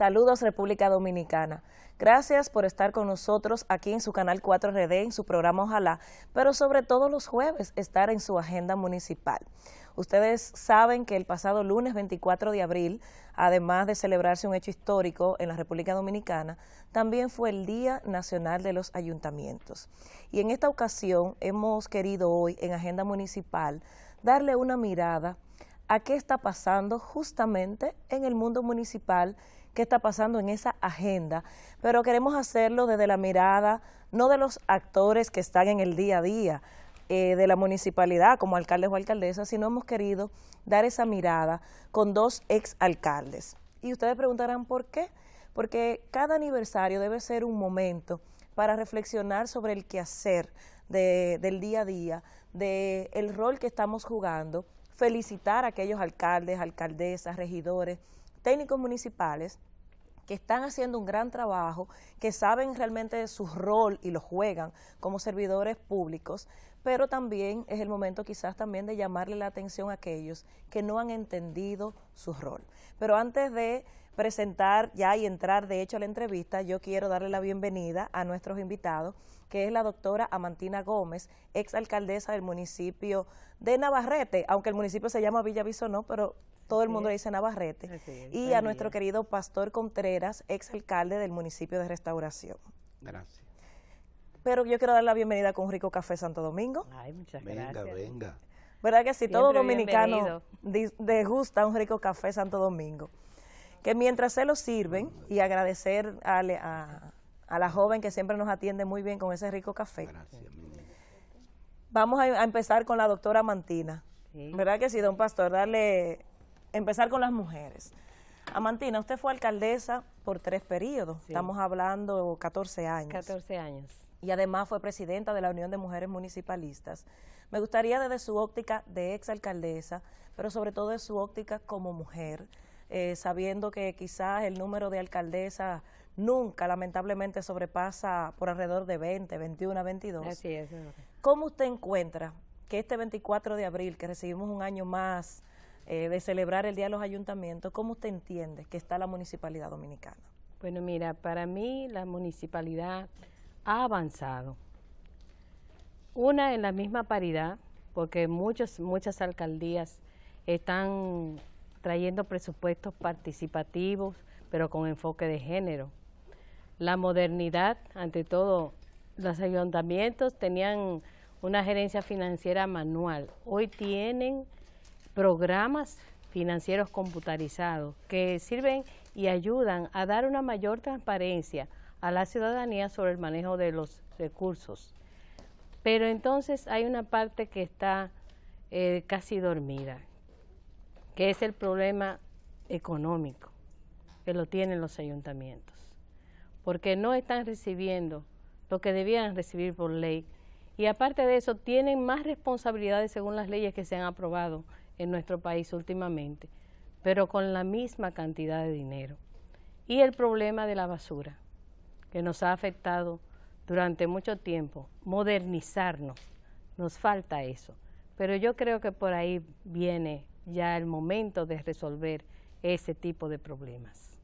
Saludos República Dominicana. Gracias por estar con nosotros aquí en su canal 4RD, en su programa Ojalá, pero sobre todo los jueves estar en su agenda municipal. Ustedes saben que el pasado lunes 24 de abril, además de celebrarse un hecho histórico en la República Dominicana, también fue el Día Nacional de los Ayuntamientos. Y en esta ocasión hemos querido hoy en Agenda Municipal darle una mirada a qué está pasando justamente en el mundo municipal qué está pasando en esa agenda, pero queremos hacerlo desde la mirada no de los actores que están en el día a día eh, de la municipalidad como alcaldes o alcaldesas, sino hemos querido dar esa mirada con dos ex alcaldes. Y ustedes preguntarán por qué, porque cada aniversario debe ser un momento para reflexionar sobre el quehacer del día a día, del rol que estamos jugando felicitar a aquellos alcaldes, alcaldesas, regidores técnicos municipales que están haciendo un gran trabajo, que saben realmente su rol y lo juegan como servidores públicos, pero también es el momento quizás también de llamarle la atención a aquellos que no han entendido su rol. Pero antes de presentar ya y entrar de hecho a la entrevista, yo quiero darle la bienvenida a nuestros invitados, que es la doctora Amantina Gómez, ex alcaldesa del municipio de Navarrete, aunque el municipio se llama Villa no, pero todo el mundo le dice Navarrete, y a nuestro querido Pastor Contreras, ex alcalde del municipio de Restauración. Gracias. Pero yo quiero dar la bienvenida con un rico café Santo Domingo. Ay, muchas gracias. Venga, venga. ¿Verdad que sí? todo dominicano degusta un rico café Santo Domingo? Que mientras se lo sirven, y agradecer a, la joven que siempre nos atiende muy bien con ese rico café. Gracias, Vamos a, empezar con la doctora Mantina. ¿Verdad que sí, don Pastor? Darle empezar con las mujeres. Amantina, usted fue alcaldesa por tres periodos, estamos hablando 14 años. 14 años. Y además fue presidenta de la Unión de Mujeres Municipalistas. Me gustaría desde su óptica de exalcaldesa, pero sobre todo de su óptica como mujer, eh, sabiendo que quizás el número de alcaldesas nunca lamentablemente sobrepasa por alrededor de 20, 21, 22. Así es. ¿Cómo usted encuentra que este 24 de abril, que recibimos un año más eh, de celebrar el Día de los Ayuntamientos, ¿cómo usted entiende que está la municipalidad dominicana? Bueno, mira, para mí la municipalidad ha avanzado. Una en la misma paridad, porque muchos, muchas alcaldías están trayendo presupuestos participativos, pero con enfoque de género. La modernidad, ante todo, los ayuntamientos tenían una gerencia financiera manual. Hoy tienen programas financieros computarizados que sirven y ayudan a dar una mayor transparencia a la ciudadanía sobre el manejo de los recursos. Pero entonces hay una parte que está eh, casi dormida, que es el problema económico que lo tienen los ayuntamientos, porque no están recibiendo lo que debían recibir por ley y aparte de eso tienen más responsabilidades según las leyes que se han aprobado en nuestro país últimamente, pero con la misma cantidad de dinero. Y el problema de la basura, que nos ha afectado durante mucho tiempo, modernizarnos, nos falta eso. Pero yo creo que por ahí viene ya el momento de resolver ese tipo de problemas.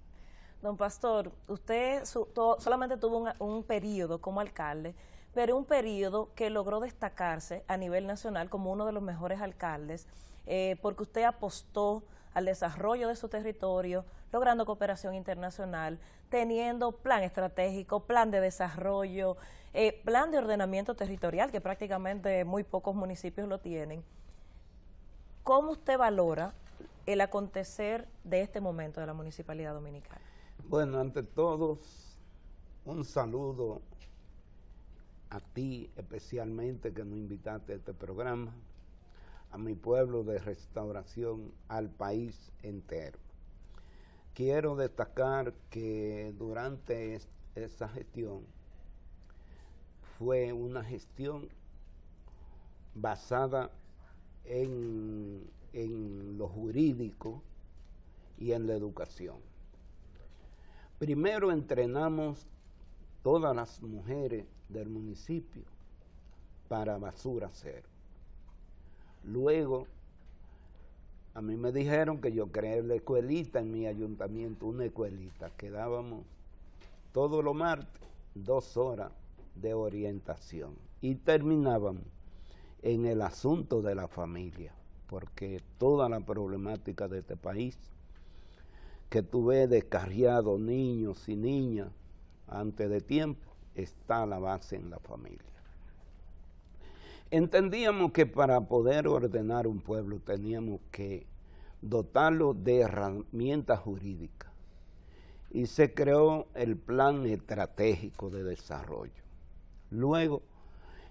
Don Pastor, usted solamente tuvo un, un periodo como alcalde, pero un periodo que logró destacarse a nivel nacional como uno de los mejores alcaldes eh, porque usted apostó al desarrollo de su territorio, logrando cooperación internacional, teniendo plan estratégico, plan de desarrollo, eh, plan de ordenamiento territorial, que prácticamente muy pocos municipios lo tienen. ¿Cómo usted valora el acontecer de este momento de la Municipalidad Dominicana? Bueno, ante todos, un saludo a ti especialmente que nos invitaste a este programa, a mi pueblo de restauración, al país entero. Quiero destacar que durante esa gestión fue una gestión basada en, en lo jurídico y en la educación. Primero entrenamos todas las mujeres del municipio para basura cero. Luego, a mí me dijeron que yo creé la escuelita en mi ayuntamiento, una escuelita. Quedábamos todos los martes dos horas de orientación y terminábamos en el asunto de la familia, porque toda la problemática de este país, que tuve descarriado niños y niñas antes de tiempo, está a la base en la familia. Entendíamos que para poder ordenar un pueblo teníamos que dotarlo de herramientas jurídicas y se creó el plan estratégico de desarrollo. Luego,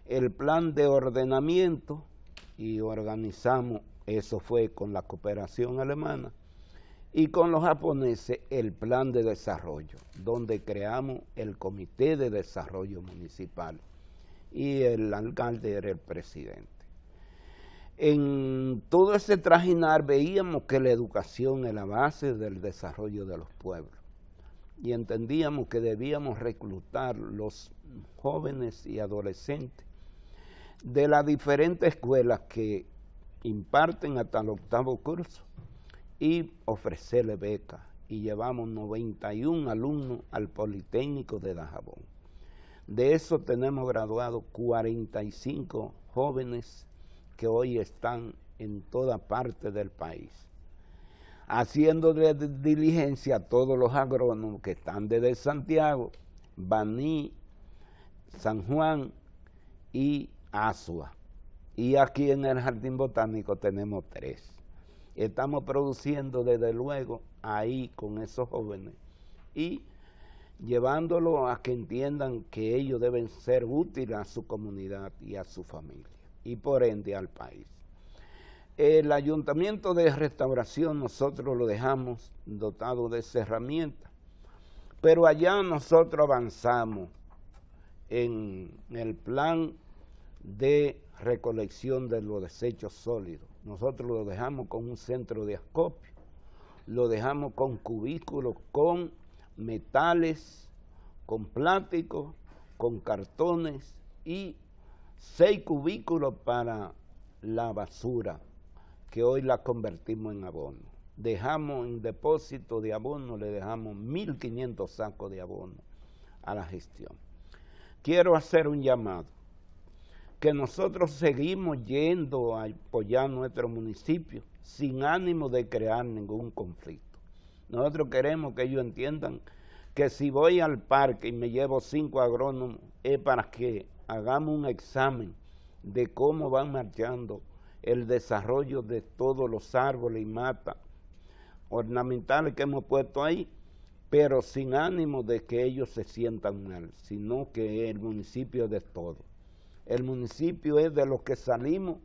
el plan de ordenamiento y organizamos, eso fue con la cooperación alemana, y con los japoneses el plan de desarrollo, donde creamos el Comité de Desarrollo Municipal y el alcalde era el presidente. En todo ese trajinar veíamos que la educación es la base del desarrollo de los pueblos y entendíamos que debíamos reclutar los jóvenes y adolescentes de las diferentes escuelas que imparten hasta el octavo curso y ofrecerle becas. Y llevamos 91 alumnos al Politécnico de Dajabón. De eso tenemos graduado 45 jóvenes que hoy están en toda parte del país, de diligencia a todos los agrónomos que están desde Santiago, Baní, San Juan y Asua. Y aquí en el Jardín Botánico tenemos tres. Estamos produciendo desde luego ahí con esos jóvenes y llevándolo a que entiendan que ellos deben ser útiles a su comunidad y a su familia y por ende al país. El ayuntamiento de restauración nosotros lo dejamos dotado de esa herramienta, pero allá nosotros avanzamos en el plan de recolección de los desechos sólidos. Nosotros lo dejamos con un centro de acopio, lo dejamos con cubículos, con metales, con plástico, con cartones y seis cubículos para la basura, que hoy la convertimos en abono. Dejamos en depósito de abono, le dejamos 1.500 sacos de abono a la gestión. Quiero hacer un llamado, que nosotros seguimos yendo a apoyar nuestro municipio sin ánimo de crear ningún conflicto. Nosotros queremos que ellos entiendan que si voy al parque y me llevo cinco agrónomos, es para que hagamos un examen de cómo van marchando el desarrollo de todos los árboles y matas ornamentales que hemos puesto ahí, pero sin ánimo de que ellos se sientan mal, sino que el municipio es de todos. El municipio es de los que salimos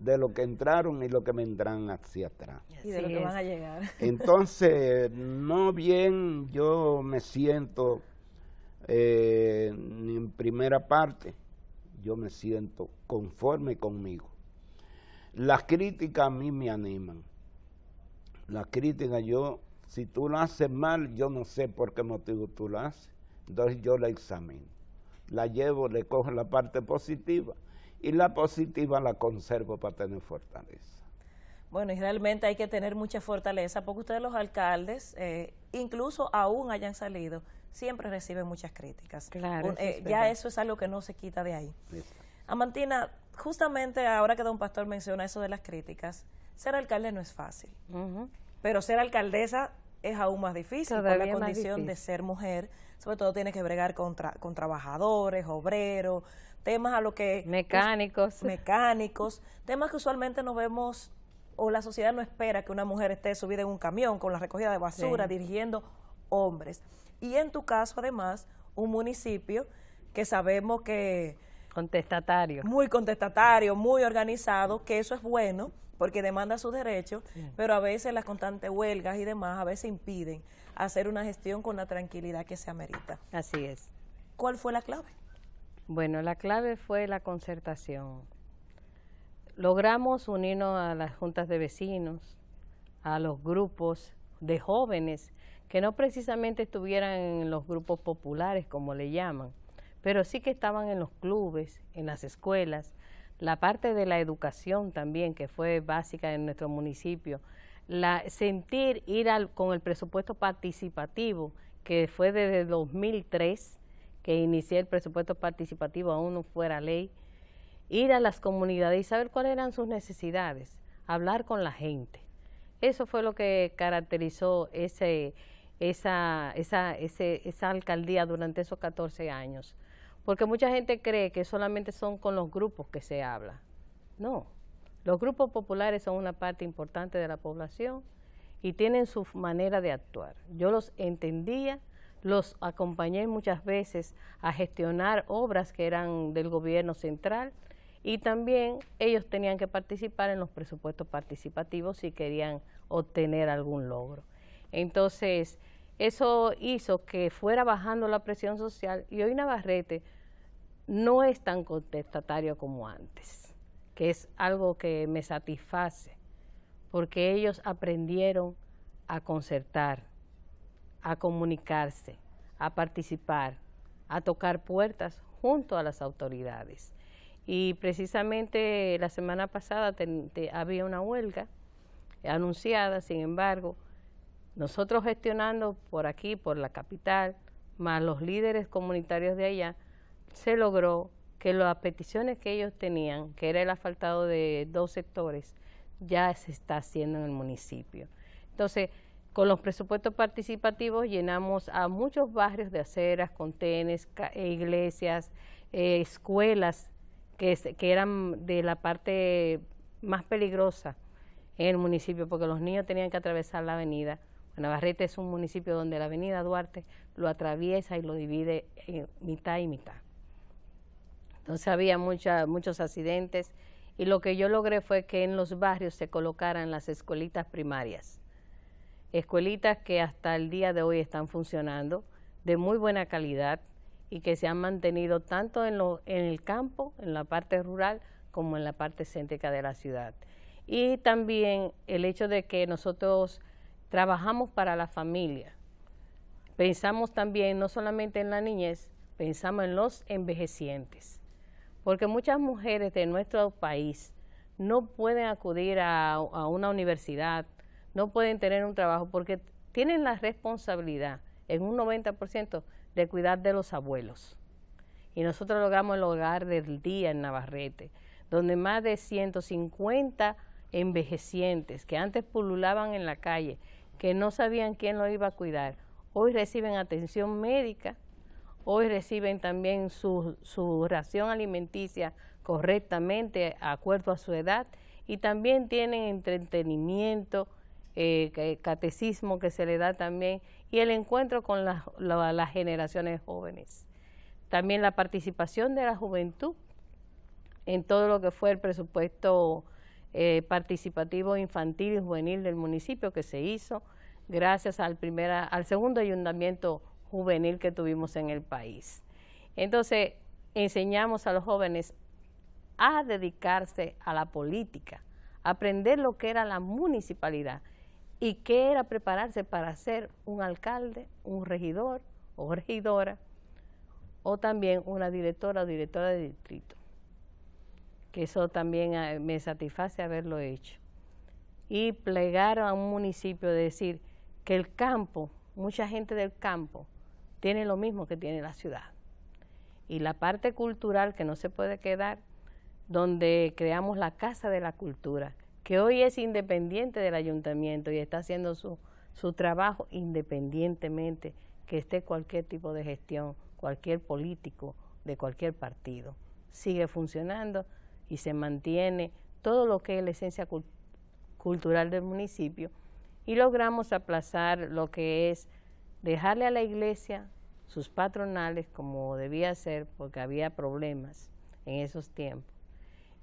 de lo que entraron y lo que vendrán hacia atrás. Y de lo que van a llegar. Entonces, no bien yo me siento eh, en primera parte, yo me siento conforme conmigo. Las críticas a mí me animan. Las críticas yo, si tú lo haces mal, yo no sé por qué motivo tú lo haces. Entonces yo la examino. La llevo, le cojo la parte positiva y la positiva la conservo para tener fortaleza. Bueno, y realmente hay que tener mucha fortaleza, porque ustedes los alcaldes, eh, incluso aún hayan salido, siempre reciben muchas críticas. Claro. Eh, ya eso es algo que no se quita de ahí. Amantina, justamente ahora que don Pastor menciona eso de las críticas, ser alcalde no es fácil, pero ser alcaldesa es aún más difícil Todavía la condición de ser mujer, sobre todo tiene que bregar con, con trabajadores, obreros, temas a lo que... Mecánicos. mecánicos, temas que usualmente no vemos o la sociedad no espera que una mujer esté subida en un camión con la recogida de basura, dirigiendo hombres. Y en tu caso, además, un municipio que sabemos que... Contestatario. Muy contestatario, muy organizado, que eso es bueno porque demanda sus derechos, pero a veces las constantes huelgas y demás a veces impiden hacer una gestión con la tranquilidad que se amerita. Así es. ¿Cuál fue la clave? Bueno, la clave fue la concertación. Logramos unirnos a las juntas de vecinos, a los grupos de jóvenes, que no precisamente estuvieran en los grupos populares, como le llaman, pero sí que estaban en los clubes, en las escuelas, la parte de la educación también, que fue básica en nuestro municipio, la, sentir ir con el presupuesto participativo, que fue desde 2003, que inicié el presupuesto participativo aún no fuera ley, ir a las comunidades y saber cuáles eran sus necesidades, hablar con la gente. Eso fue lo que caracterizó ese, esa, esa, ese, esa alcaldía durante esos 14 años. Porque mucha gente cree que solamente son con los grupos que se habla. No, los grupos populares son una parte importante de la población y tienen su manera de actuar. Yo los entendía los acompañé muchas veces a gestionar obras que eran del gobierno central y también ellos tenían que participar en los presupuestos participativos si querían obtener algún logro. Entonces, eso hizo que fuera bajando la presión social y hoy Navarrete no es tan contestatario como antes, que es algo que me satisface, porque ellos aprendieron a concertar, a comunicarse, a participar, a tocar puertas junto a las autoridades. Y precisamente la semana pasada había una huelga anunciada, sin embargo, nosotros gestionando por aquí, por la capital, más los líderes comunitarios de allá, se logró que las peticiones que ellos tenían, que era el asfaltado de dos sectores, ya se está haciendo en el municipio. Entonces, con los presupuestos participativos llenamos a muchos barrios de aceras, contenes, e iglesias, eh, escuelas que, eran de la parte más peligrosa en el municipio, porque los niños tenían que atravesar la avenida. Navarrete es un municipio donde la avenida Duarte lo atraviesa y lo divide en mitad y mitad. Entonces había muchos accidentes y lo que yo logré fue que en los barrios se colocaran las escuelitas primarias escuelitas que hasta el día de hoy están funcionando de muy buena calidad y que se han mantenido tanto en, en el campo, en la parte rural, como en la parte céntrica de la ciudad. Y también el hecho de que nosotros trabajamos para la familia. Pensamos también no solamente en la niñez, pensamos en los envejecientes. Porque muchas mujeres de nuestro país no pueden acudir a una universidad, no pueden tener un trabajo porque tienen la responsabilidad en un 90% de cuidar de los abuelos. Y nosotros logramos el hogar del día en Navarrete, donde más de 150 envejecientes que antes pululaban en la calle, que no sabían quién lo iba a cuidar, hoy reciben atención médica, hoy reciben también su, ración alimenticia correctamente, acuerdo a su edad, y también tienen entretenimiento, el eh, catecismo que se le da también y el encuentro con las generaciones jóvenes. También la participación de la juventud en todo lo que fue el presupuesto eh, participativo infantil y juvenil del municipio que se hizo gracias al, primera, al segundo ayuntamiento juvenil que tuvimos en el país. Entonces, enseñamos a los jóvenes a dedicarse a la política, a aprender lo que era la municipalidad, y que era prepararse para ser un alcalde, un regidor o regidora, o también una directora o directora de distrito. Que eso también eh, me satisface haberlo hecho. Y plegar a un municipio de decir que el campo, mucha gente del campo, tiene lo mismo que tiene la ciudad. Y la parte cultural que no se puede quedar, donde creamos la Casa de la Cultura, que hoy es independiente del ayuntamiento y está haciendo su, trabajo independientemente que esté cualquier tipo de gestión, cualquier político de cualquier partido. Sigue funcionando y se mantiene todo lo que es la esencia cultural del municipio y logramos aplazar lo que es dejarle a la iglesia sus patronales como debía ser porque había problemas en esos tiempos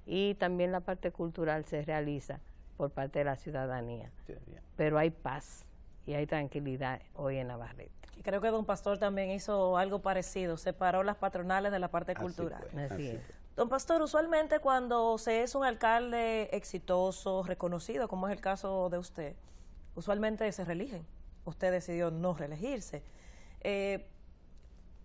y también la parte cultural se realiza por parte de la ciudadanía. Pero hay paz y hay tranquilidad hoy en Navarrete. Y creo que don Pastor también hizo algo parecido, separó las patronales de la parte cultural. Don Pastor, usualmente cuando se es un alcalde exitoso, reconocido, como es el caso de usted, usualmente se reeligen. Usted decidió no reelegirse. Eh,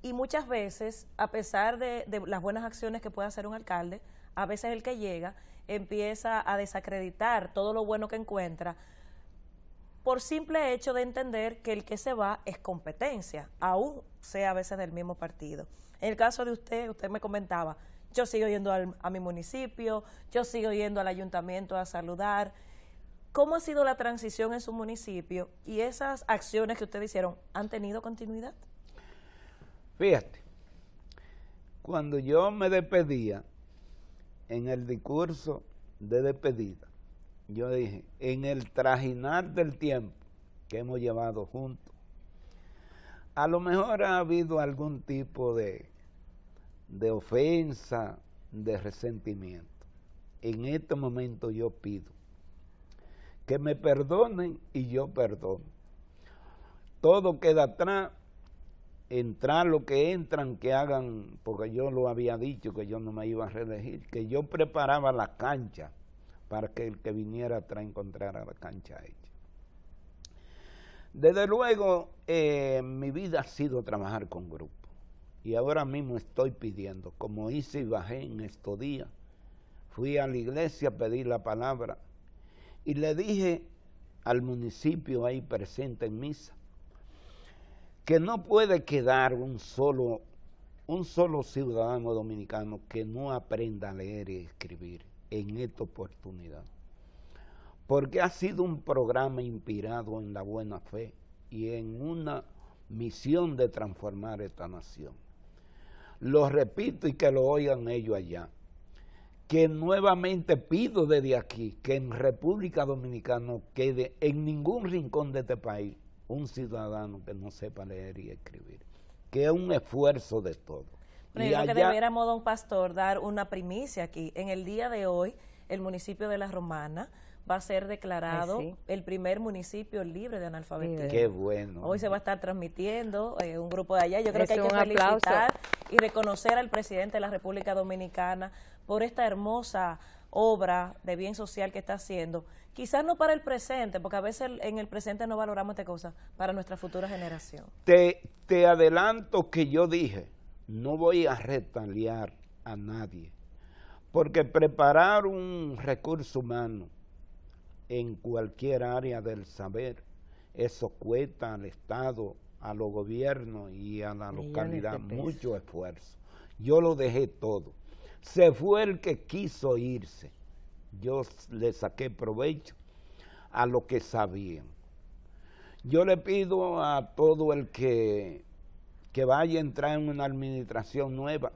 y muchas veces, a pesar de las buenas acciones que puede hacer un alcalde, a veces el que llega empieza a desacreditar todo lo bueno que encuentra por simple hecho de entender que el que se va es competencia, aún sea a veces del mismo partido. En el caso de usted, usted me comentaba, yo sigo yendo a mi municipio, yo sigo yendo al ayuntamiento a saludar. ¿Cómo ha sido la transición en su municipio y esas acciones que usted hicieron han tenido continuidad? Fíjate, cuando yo me despedía, en el discurso de despedida, yo dije, en el trajinar del tiempo que hemos llevado juntos, a lo mejor ha habido algún tipo de, de ofensa, de resentimiento. En este momento yo pido que me perdonen y yo perdono. Todo queda atrás entrar lo que entran, que hagan, porque yo lo había dicho que yo no me iba a reelegir, que yo preparaba la cancha para que el que viniera atrás encontrara la cancha hecha. Desde luego, eh, mi vida ha sido trabajar con grupo Y ahora mismo estoy pidiendo, como hice y bajé en estos días, fui a la iglesia a pedir la palabra y le dije al municipio ahí presente en misa que no puede quedar un solo, un solo ciudadano dominicano que no aprenda a leer y escribir en esta oportunidad. Porque ha sido un programa inspirado en la buena fe y en una misión de transformar esta nación. Lo repito y que lo oigan ellos allá que nuevamente pido desde aquí que en República Dominicana quede en ningún rincón de este país un ciudadano que no sepa leer y escribir, que es un esfuerzo de todo. Pero yo que don Pastor, dar una primicia aquí. En el día de hoy, el municipio de La Romana va a ser declarado el primer municipio libre de analfabetismo. Qué bueno. Hoy se va a estar transmitiendo eh, un grupo de allá. Yo creo que hay que felicitar y reconocer al presidente de la República Dominicana por esta hermosa obra de bien social que está haciendo quizás no para el presente, porque a veces en el presente no valoramos esta cosa, para nuestra futura generación. Te, te adelanto que yo dije, no voy a retaliar a nadie, porque preparar un recurso humano en cualquier área del saber, eso cuesta al Estado, a los gobiernos y a la localidad mucho esfuerzo. Yo lo dejé todo. Se fue el que quiso irse yo le saqué provecho a lo que sabía. Yo le pido a todo el que, que vaya a entrar en una administración nueva,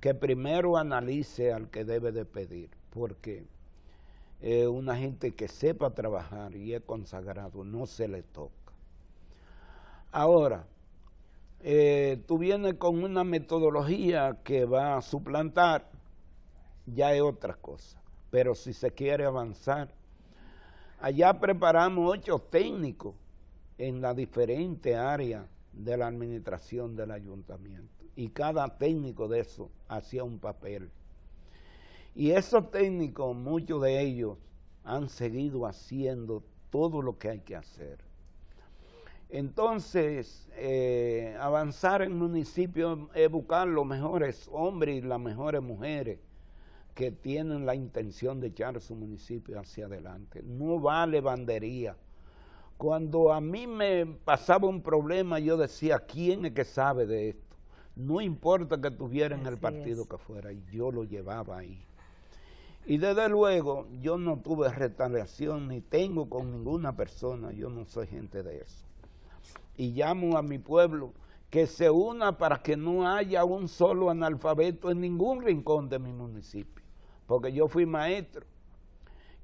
que primero analice al que debe de pedir, porque una gente que sepa trabajar y es consagrado no se le toca. Ahora, eh, tú vienes con una metodología que va a suplantar, ya es otra cosa pero si se quiere avanzar. Allá preparamos ocho técnicos en la diferente área de la administración del ayuntamiento y cada técnico de eso hacía un papel. Y esos técnicos, muchos de ellos, han seguido haciendo todo lo que hay que hacer. Entonces, eh, avanzar en el municipio es buscar los mejores hombres y las mejores mujeres que tienen la intención de echar su municipio hacia adelante. No vale bandería. Cuando a mí me pasaba un problema, yo decía, ¿quién es que sabe de esto? No importa que tuvieran el partido que fuera, y yo lo llevaba ahí. Y desde luego, yo no tuve retaliación, ni tengo con ninguna persona, yo no soy gente de eso. Y llamo a mi pueblo que se una para que no haya un solo analfabeto en ningún rincón de mi municipio porque yo fui maestro.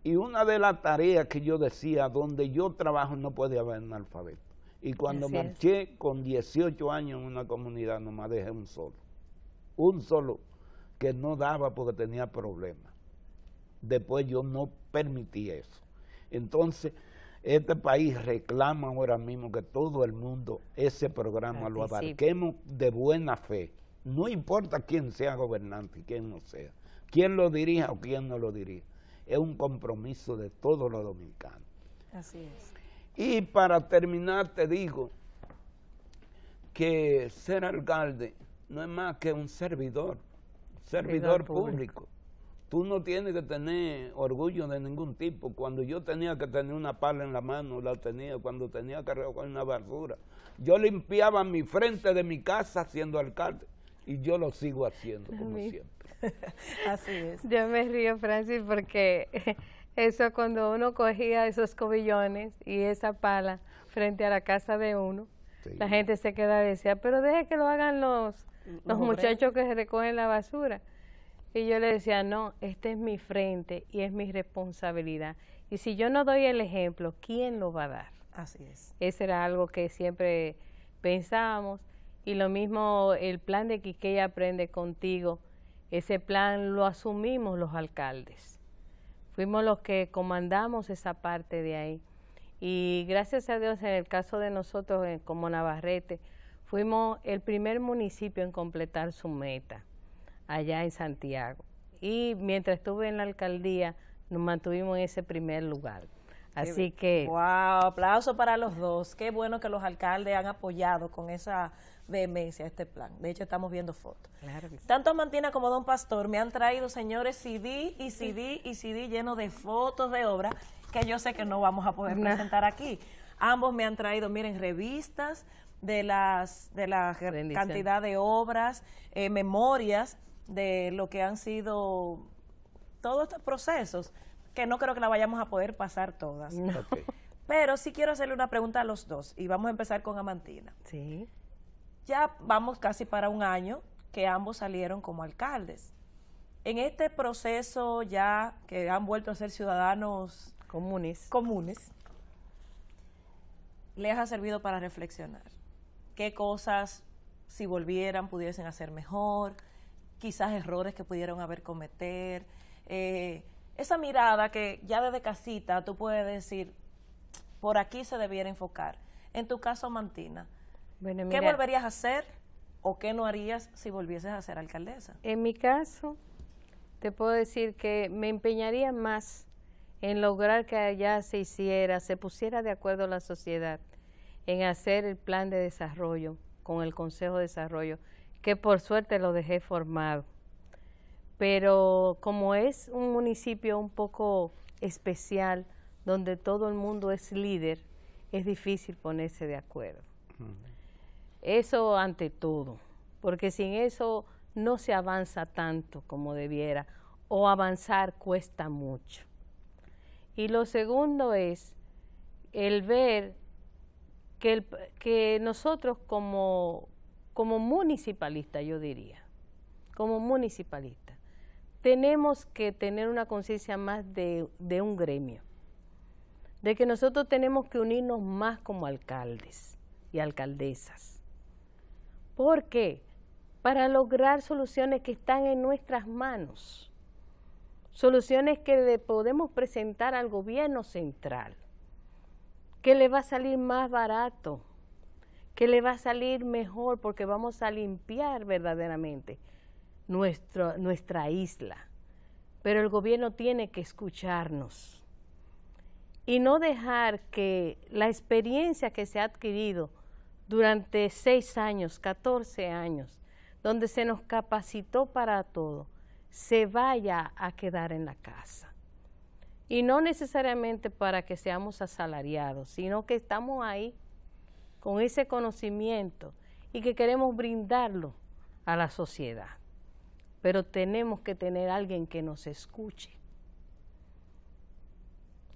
Y una de las tareas que yo decía, donde yo trabajo no puede haber analfabeto. Y cuando marché con 18 años en una comunidad, nomás dejé un solo. Un solo que no daba porque tenía problemas. Después yo no permití eso. Entonces, este país reclama ahora mismo que todo el mundo ese programa lo abarquemos de buena fe. No importa quién sea gobernante, y quién no sea quién lo dirija o quién no lo dirija. Es un compromiso de todos los dominicanos. Así es. Y para terminar te digo que ser alcalde no es más que un servidor, servidor público. Tú no tienes que tener orgullo de ningún tipo. Cuando yo tenía que tener una pala en la mano, la tenía. Cuando tenía que recoger una basura, yo limpiaba mi frente de mi casa siendo alcalde y yo lo sigo haciendo como siempre. Así es. Yo me río, Francis, porque eso cuando uno cogía esos cobillones y esa pala frente a la casa de uno, la gente se quedaba y decía, pero deje que lo hagan los, los, muchachos que se recogen la basura. Y yo le decía, no, este es mi frente y es mi responsabilidad. Y si yo no doy el ejemplo, ¿quién lo va a dar? Así es. Ese era algo que siempre pensábamos. Y lo mismo el plan de Quiqueya Aprende Contigo, ese plan lo asumimos los alcaldes. Fuimos los que comandamos esa parte de ahí. Y gracias a Dios, en el caso de nosotros eh, como Navarrete, fuimos el primer municipio en completar su meta allá en Santiago. Y mientras estuve en la alcaldía, nos mantuvimos en ese primer lugar. Así que... ¡Wow! Aplauso para los dos. Qué bueno que los alcaldes han apoyado con esa vehemencia este plan. De hecho, estamos viendo fotos. Tanto Mantina como Don Pastor me han traído, señores, CD y CD y CD lleno de fotos de obras que yo sé que no vamos a poder presentar aquí. Ambos me han traído, miren, revistas de las de la cantidad de obras, eh, memorias de lo que han sido todos estos procesos que no creo que la vayamos a poder pasar todas. Pero sí quiero hacerle una pregunta a los dos y vamos a empezar con Amantina. Sí. Ya vamos casi para un año que ambos salieron como alcaldes. En este proceso ya que han vuelto a ser ciudadanos comunes, comunes les ha servido para reflexionar. ¿Qué cosas, si volvieran, pudiesen hacer mejor? Quizás errores que pudieron haber cometer. Eh, esa mirada que ya desde casita tú puedes decir, por aquí se debiera enfocar. En tu caso, Mantina, ¿qué volverías a hacer o qué no harías si volvieses a ser alcaldesa? En mi caso, te puedo decir que me empeñaría más en lograr que allá se hiciera, se pusiera de acuerdo la sociedad en hacer el plan de desarrollo con el Consejo de Desarrollo, que por suerte lo dejé formado pero como es un municipio un poco especial, donde todo el mundo es líder, es difícil ponerse de acuerdo. Eso ante todo, porque sin eso no se avanza tanto como debiera, o avanzar cuesta mucho. Y lo segundo es el ver que, nosotros como, como municipalistas, yo diría, como municipalistas, tenemos que tener una conciencia más de, un gremio, de que nosotros tenemos que unirnos más como alcaldes y alcaldesas. ¿Por qué? Para lograr soluciones que están en nuestras manos, soluciones que le podemos presentar al gobierno central, que le va a salir más barato, que le va a salir mejor porque vamos a limpiar verdaderamente nuestro, nuestra isla. Pero el gobierno tiene que escucharnos y no dejar que la experiencia que se ha adquirido durante seis años, 14 años, donde se nos capacitó para todo, se vaya a quedar en la casa. Y no necesariamente para que seamos asalariados, sino que estamos ahí con ese conocimiento y que queremos brindarlo a la sociedad pero tenemos que tener a alguien que nos escuche.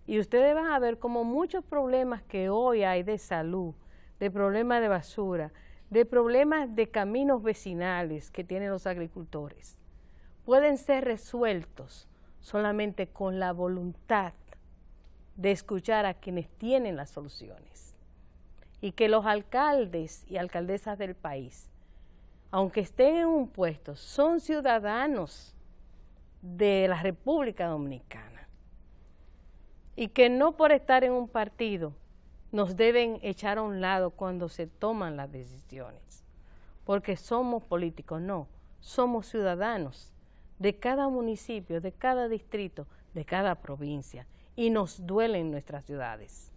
Y ustedes van a ver como muchos problemas que hoy hay de salud, de problemas de basura, de problemas de caminos vecinales que tienen los agricultores, pueden ser resueltos solamente con la voluntad de escuchar a quienes tienen las soluciones. Y que los alcaldes y alcaldesas del país aunque estén en un puesto, son ciudadanos de la República Dominicana. Y que no por estar en un partido nos deben echar a un lado cuando se toman las decisiones. Porque somos políticos, no, somos ciudadanos de cada municipio, de cada distrito, de cada provincia. Y nos duelen nuestras ciudades.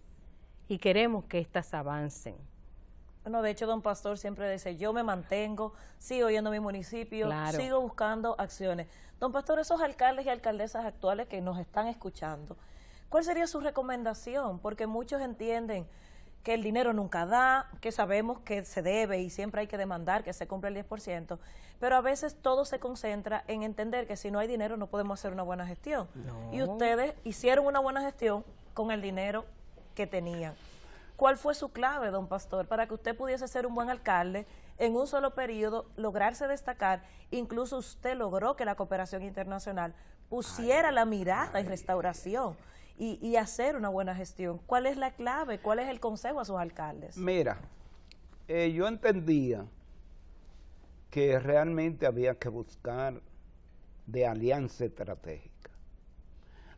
Y queremos que éstas avancen. Bueno, de hecho, don Pastor siempre dice, yo me mantengo, sigo yendo a mi municipio, sigo buscando acciones. Don Pastor, esos alcaldes y alcaldesas actuales que nos están escuchando, ¿cuál sería su recomendación? Porque muchos entienden que el dinero nunca da, que sabemos que se debe y siempre hay que demandar que se cumpla el 10%, pero a veces todo se concentra en entender que si no hay dinero no podemos hacer una buena gestión. Y ustedes hicieron una buena gestión con el dinero que tenían. ¿Cuál fue su clave, don Pastor, para que usted pudiese ser un buen alcalde en un solo periodo, lograrse destacar? Incluso usted logró que la cooperación internacional pusiera la mirada en restauración y, hacer una buena gestión. ¿Cuál es la clave? ¿Cuál es el consejo a sus alcaldes? Mira, eh, yo entendía que realmente había que buscar de alianza estratégica.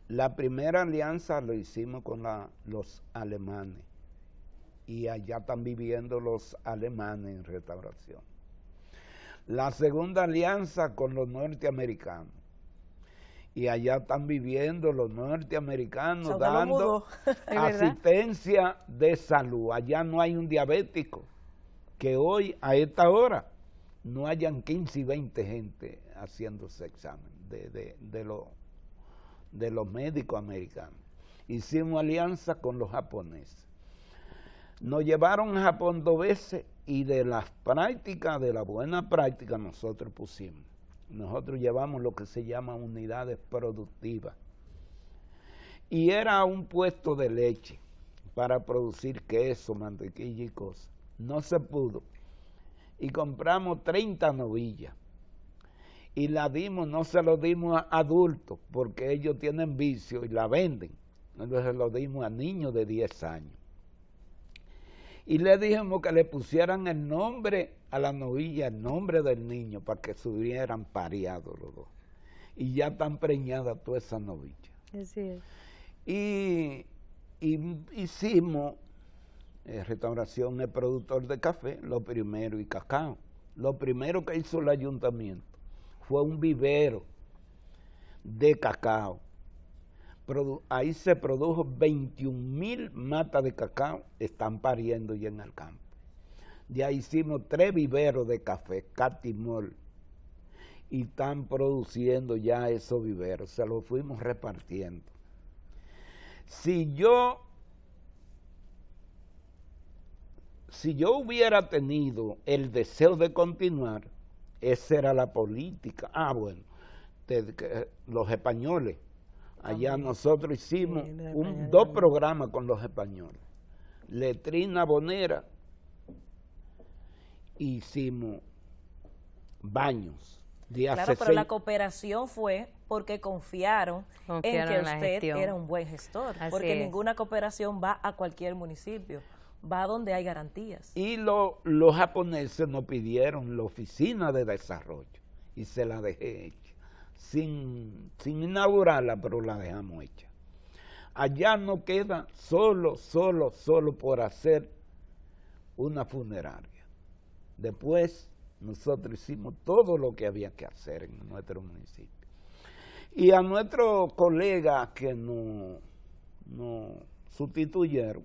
La primera alianza lo hicimos con los alemanes y allá están viviendo los alemanes en restauración. La segunda alianza con los norteamericanos. Y allá están viviendo los norteamericanos dando asistencia de salud. Allá no hay un diabético que hoy a esta hora no hayan 15 y 20 gente haciéndose examen de, de, de los médicos americanos. Hicimos alianza con los japoneses nos llevaron a Japón dos veces y de las prácticas, de la buena práctica, nosotros pusimos. Nosotros llevamos lo que se llama unidades productivas. Y era un puesto de leche para producir queso, mantequilla y cosas. No se pudo. Y compramos 30 novillas. Y la dimos, no se lo dimos a adultos, porque ellos tienen vicio y la venden. Entonces lo dimos a niños de 10 años y le dijimos que le pusieran el nombre a la novilla, el nombre del niño, para que hubieran pareado los dos. Y ya están preñadas todas esas novillas. Y, hicimos eh, restauración de productor de café, lo primero, y cacao. Lo primero que hizo el ayuntamiento fue un vivero de cacao ahí se produjo 21 mil matas de cacao, están pariendo ya en el campo. Ya hicimos tres viveros de café, Catimol, y están produciendo ya esos viveros, se los fuimos repartiendo. Si yo, si yo hubiera tenido el deseo de continuar, esa era la política. Ah, bueno, los españoles Allá nosotros hicimos un, dos programas con los españoles. Letrina Bonera, hicimos baños. De claro, pero la cooperación fue porque confiaron, en que usted era un buen gestor, porque ninguna cooperación va a cualquier municipio, va donde hay garantías. Y los japoneses nos pidieron la oficina de desarrollo y se la dejé sin, sin inaugurarla, pero la dejamos hecha. Allá no queda solo, solo, solo por hacer una funeraria. Después nosotros hicimos todo lo que había que hacer en nuestro municipio. Y a nuestros colegas que nos no sustituyeron,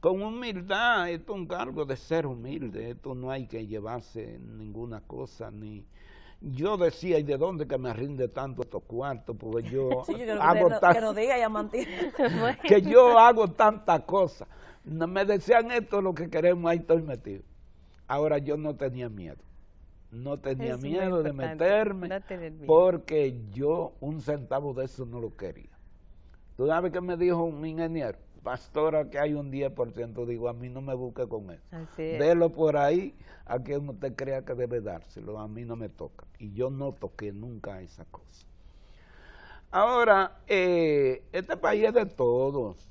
con humildad, esto es un cargo de ser humilde, esto no hay que llevarse ninguna cosa ni yo decía, ¿y de dónde que me rinde tanto estos cuartos? Porque yo, hago que, yo hago tantas cosas. Me decían esto lo que queremos, ahí estoy metido. Ahora yo no tenía miedo. No tenía miedo de meterme porque yo un centavo de eso no lo quería. ¿Tú sabes qué me dijo un ingeniero? pastora que hay un 10%, digo, a mí no me busque con eso. Velo por ahí a quien usted crea que debe dárselo, a mí no me toca. Y yo no toqué nunca esa cosa. Ahora, eh, este país es de todos.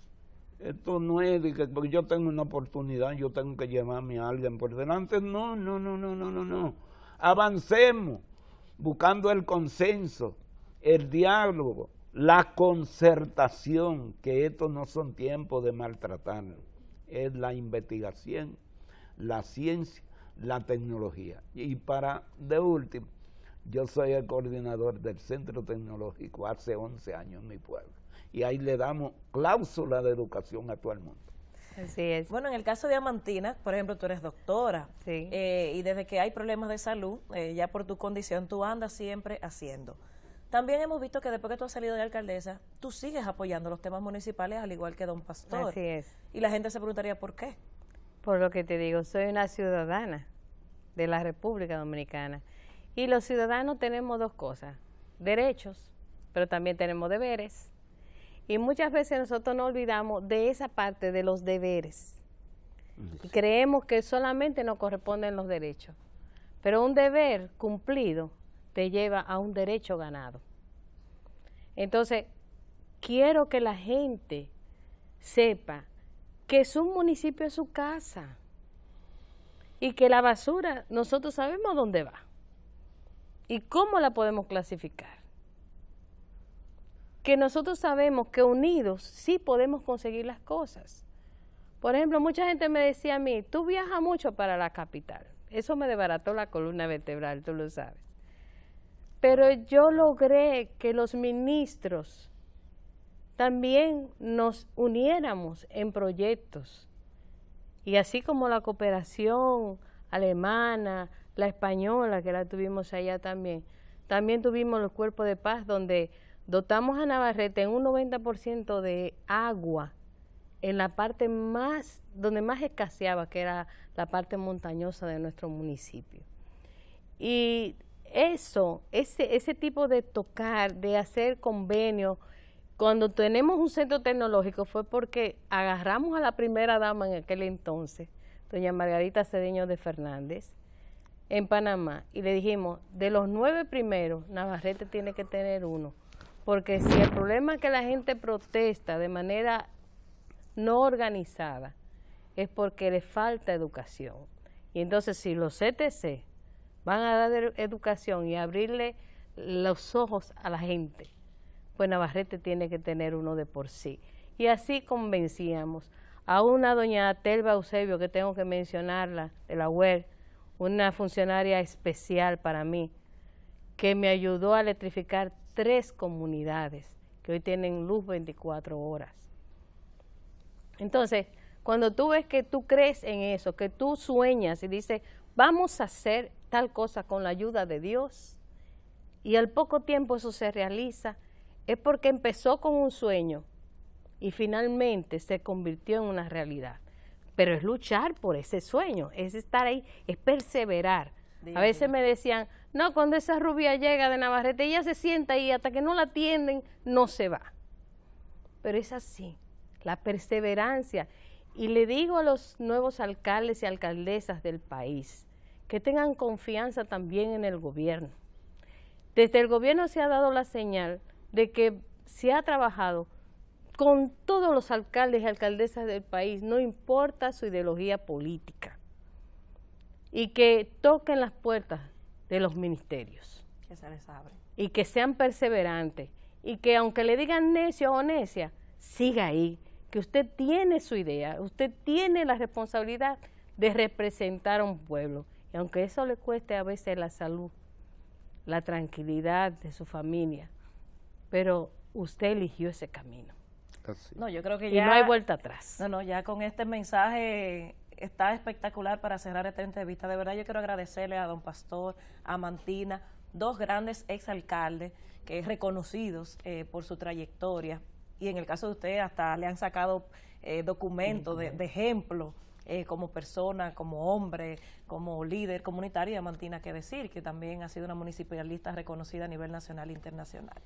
Esto no es que porque yo tengo una oportunidad, yo tengo que llevarme a alguien por delante. No, no, no, no, no, no, no. Avancemos buscando el consenso, el diálogo, la concertación, que estos no son tiempos de maltratar, es la investigación, la ciencia, la tecnología. Y para, de último, yo soy el coordinador del Centro Tecnológico hace 11 años en mi pueblo. Y ahí le damos cláusula de educación a todo el mundo. Así es. Bueno, en el caso de Amantina, por ejemplo, tú eres doctora. Eh, y desde que hay problemas de salud, eh, ya por tu condición, tú andas siempre haciendo. También hemos visto que después que tú has salido de alcaldesa, tú sigues apoyando los temas municipales al igual que Don Pastor. Así es. Y la gente se preguntaría por qué. Por lo que te digo, soy una ciudadana de la República Dominicana. Y los ciudadanos tenemos dos cosas, derechos, pero también tenemos deberes. Y muchas veces nosotros nos olvidamos de esa parte de los deberes. Y creemos que solamente nos corresponden los derechos. Pero un deber cumplido te lleva a un derecho ganado. Entonces, quiero que la gente sepa que su municipio es su casa y que la basura nosotros sabemos dónde va y cómo la podemos clasificar. Que nosotros sabemos que unidos sí podemos conseguir las cosas. Por ejemplo, mucha gente me decía a mí, tú viajas mucho para la capital. Eso me desbarató la columna vertebral, tú lo sabes pero yo logré que los ministros también nos uniéramos en proyectos. Y así como la cooperación alemana, la española, que la tuvimos allá también, también tuvimos los cuerpos de paz donde dotamos a Navarrete en un 90% de agua en la parte más, donde más escaseaba, que era la parte montañosa de nuestro municipio. Y eso, ese, ese tipo de tocar, de hacer convenio cuando tenemos un centro tecnológico fue porque agarramos a la primera dama en aquel entonces, doña Margarita Cedeño de Fernández, en Panamá, y le dijimos, de los nueve primeros, Navarrete tiene que tener uno, porque si el problema es que la gente protesta de manera no organizada, es porque le falta educación. Y entonces si los CTC van a dar educación y abrirle los ojos a la gente, pues Navarrete tiene que tener uno de por sí. Y así convencíamos a una doña Telva Eusebio, que tengo que mencionarla, de la UER, una funcionaria especial para mí, que me ayudó a electrificar tres comunidades que hoy tienen luz 24 horas. Entonces, cuando tú ves que tú crees en eso, que tú sueñas y dices, vamos a hacer tal cosa con la ayuda de Dios. Y al poco tiempo eso se realiza, es porque empezó con un sueño y finalmente se convirtió en una realidad. Pero es luchar por ese sueño, es estar ahí, es perseverar. A veces me decían, no, cuando esa rubia llega de Navarrete, ella se sienta ahí, hasta que no la atienden, no se va. Pero es así, la perseverancia. Y le digo a los nuevos alcaldes y alcaldesas del país, que tengan confianza también en el gobierno. Desde el gobierno se ha dado la señal de que se ha trabajado con todos los alcaldes y alcaldesas del país, no importa su ideología política, y que toquen las puertas de los ministerios. Que Y que sean perseverantes, y que aunque le digan necio o necia, siga ahí, que usted tiene su idea, usted tiene la responsabilidad de representar a un pueblo aunque eso le cueste a veces la salud, la tranquilidad de su familia, pero usted eligió ese camino. No, yo creo que y no hay vuelta atrás. No, no, ya con este mensaje está espectacular para cerrar esta entrevista. De verdad yo quiero agradecerle a don Pastor, a Mantina, dos grandes exalcaldes que es reconocidos eh, por su trayectoria. Y en el caso de usted hasta le han sacado eh, documentos de ejemplo eh, como persona, como hombre, como líder comunitario y Mantina que decir, que también ha sido una municipalista reconocida a nivel nacional e internacional.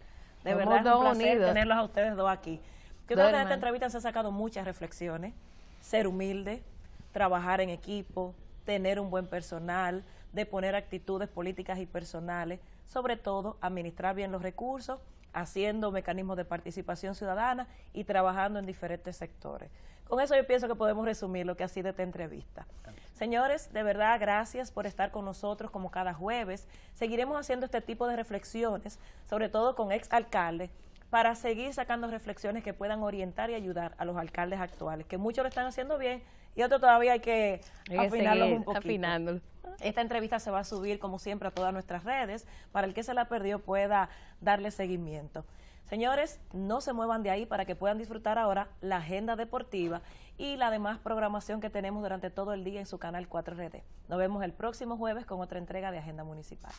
De verdad es un placer tenerlos a ustedes dos aquí. Yo creo que esta entrevista se han sacado muchas reflexiones, ser humilde, trabajar en equipo, tener un buen personal, de poner actitudes políticas y personales, sobre todo administrar bien los recursos, haciendo mecanismos de participación ciudadana y trabajando en diferentes sectores. Con eso yo pienso que podemos resumir lo que ha sido esta entrevista. Señores, de verdad, gracias por estar con nosotros como cada jueves. Seguiremos haciendo este tipo de reflexiones, sobre todo con ex alcaldes, para seguir sacando reflexiones que puedan orientar y ayudar a los alcaldes actuales, que muchos lo están haciendo bien y otros todavía hay que afinarlos un poquito. Esta entrevista se va a subir, como siempre, a todas nuestras redes, para el que se la perdió pueda darle seguimiento. Señores, no se muevan de ahí para que puedan disfrutar ahora la agenda deportiva y la demás programación que tenemos durante todo el día en su canal 4RD. Nos vemos el próximo jueves con otra entrega de Agenda Municipal.